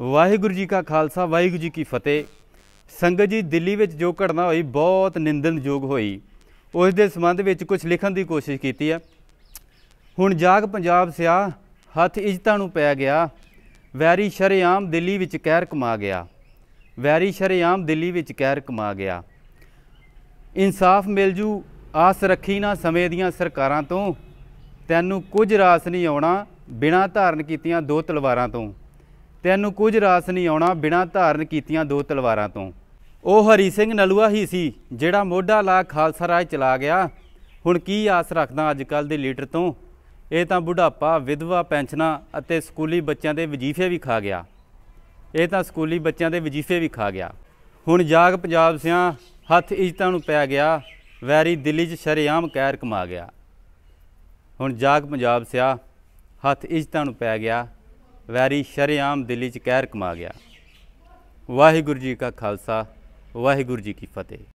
ਵਾਹਿਗੁਰੂ ਜੀ ਕਾ ਖਾਲਸਾ ਵਾਹਿਗੁਰੂ ਜੀ ਕੀ ਫਤਿਹ ਸੰਗਤ ਜੀ ਦਿੱਲੀ ਵਿੱਚ ਜੋ ਘਟਨਾ ਹੋਈ ਬਹੁਤ ਨਿੰਦਨਯੋਗ ਹੋਈ ਉਸ ਦੇ ਸੰਬੰਧ ਵਿੱਚ ਕੁਝ ਲਿਖਣ ਦੀ ਕੋਸ਼ਿਸ਼ ਕੀਤੀ ਹੈ ਹੁਣ ਜਾਗ ਪੰਜਾਬ ਸਿਆ ਹੱਥ ਇਜਤਾਂ ਨੂੰ ਪੈ ਗਿਆ ਵੈਰੀ ਸ਼ਰਿਆਮ ਦਿੱਲੀ ਵਿੱਚ ਕਹਿਰ ਕਮਾ ਗਿਆ ਵੈਰੀ ਸ਼ਰਿਆਮ ਦਿੱਲੀ ਵਿੱਚ ਕਹਿਰ ਕਮਾ ਗਿਆ ਇਨਸਾਫ ਮਿਲ ਜੂ ਆਸ ਰੱਖੀ ਨਾ ਸਮੇਂ ਦੀਆਂ ਸਰਕਾਰਾਂ ਤੋਂ ਤੈਨੂੰ ਕੁਝ ਰਾਸ ਨਹੀਂ ਆਉਣਾ ਬਿਨਾ ਧਾਰਨ ਕੀਤੀਆਂ ਦੋ ਤਲਵਾਰਾਂ ਤੋਂ ਤੈਨੂੰ ਕੁਝ ਰਾਸ ਨਹੀਂ ਆਉਣਾ ਬਿਨਾ ਧਾਰਨ ਕੀਤੀਆਂ ਦੋ ਤਲਵਾਰਾਂ ਤੋਂ ਉਹ ਹਰੀ ਸਿੰਘ ਨਲੂਆ ਹੀ ਸੀ ਜਿਹੜਾ ਮੋਢਾ ਲਾ ਖਾਲਸਾ ਰਾਜ ਚਲਾ ਗਿਆ ਹੁਣ ਕੀ ਆਸ ਰੱਖਦਾ ਅੱਜ ਕੱਲ ਦੇ ਲੀਡਰ ਤੋਂ ਇਹ ਤਾਂ ਬੁਢਾਪਾ ਵਿਧਵਾ ਪੈਨਸ਼ਨਾਂ ਅਤੇ ਸਕੂਲੀ ਬੱਚਿਆਂ ਦੇ ਵਜੀਫੇ ਵੀ ਖਾ ਗਿਆ ਇਹ ਤਾਂ ਸਕੂਲੀ ਬੱਚਿਆਂ ਦੇ ਵਜੀਫੇ ਵੀ ਖਾ ਗਿਆ ਹੁਣ ਜਾਗ ਪੰਜਾਬ ਸਿਆਂ ਹੱਥ ਇੱਜ਼ਤਾਂ ਨੂੰ ਪੈ ਗਿਆ ਵੈਰੀ ਦਿੱਲੀ 'ਚ ਸ਼ਰੇਆਮ ਕੈਰ ਕਮਾ ਗਿਆ ਹੁਣ ਜਾਗ ਪੰਜਾਬ ਸਿਆ ਹੱਥ ਇੱਜ਼ਤਾਂ ਨੂੰ ਪੈ ਗਿਆ ਵੈਰੀ ਸ਼ਰਿਆਮ ਦਿੱਲੀ 'ਚ ਕਹਿਰ ਕਮਾ ਗਿਆ ਵਾਹਿਗੁਰੂ ਜੀ ਕਾ ਖਾਲਸਾ ਵਾਹਿਗੁਰੂ ਜੀ ਕੀ ਫਤਿਹ